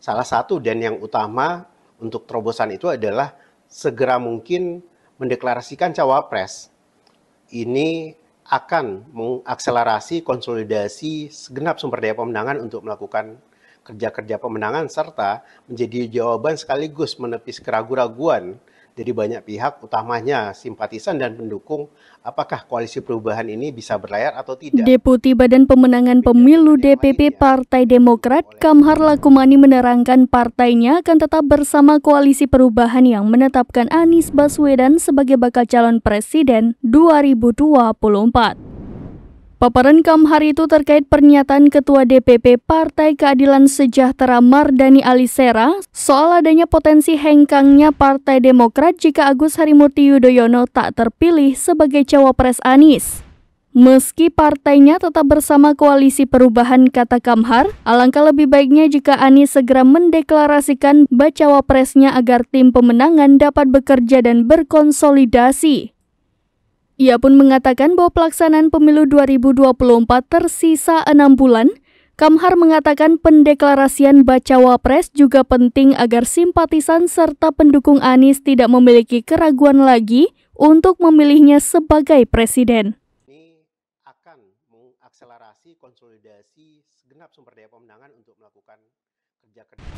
salah satu dan yang utama untuk terobosan itu adalah segera mungkin mendeklarasikan cawapres. Ini akan mengakselerasi konsolidasi segenap sumber daya pemenangan untuk melakukan kerja-kerja pemenangan serta menjadi jawaban sekaligus menepis keraguan-raguan dari banyak pihak, utamanya simpatisan dan pendukung, apakah koalisi perubahan ini bisa berlayar atau tidak. Deputi Badan Pemenangan Pemilu DPP ya. Partai Demokrat, Kamhar Lakumani menerangkan partainya akan tetap bersama koalisi perubahan yang menetapkan Anies Baswedan sebagai bakal calon presiden 2024. Paparan Kam hari itu terkait pernyataan Ketua DPP Partai Keadilan Sejahtera Mardani Alisera soal adanya potensi hengkangnya Partai Demokrat jika Agus Harimurti Yudhoyono tak terpilih sebagai cawapres Anies. Meski partainya tetap bersama koalisi perubahan kata Kamhar, alangkah lebih baiknya jika Anies segera mendeklarasikan bacawapresnya agar tim pemenangan dapat bekerja dan berkonsolidasi. Ia pun mengatakan bahwa pelaksanaan pemilu 2024 tersisa enam bulan. Kamhar mengatakan pendeklarasian bacawa pres juga penting agar simpatisan serta pendukung Anies tidak memiliki keraguan lagi untuk memilihnya sebagai presiden. Ini akan mengakselerasi konsolidasi segenap sumber daya pemenangan untuk melakukan kerja kerja.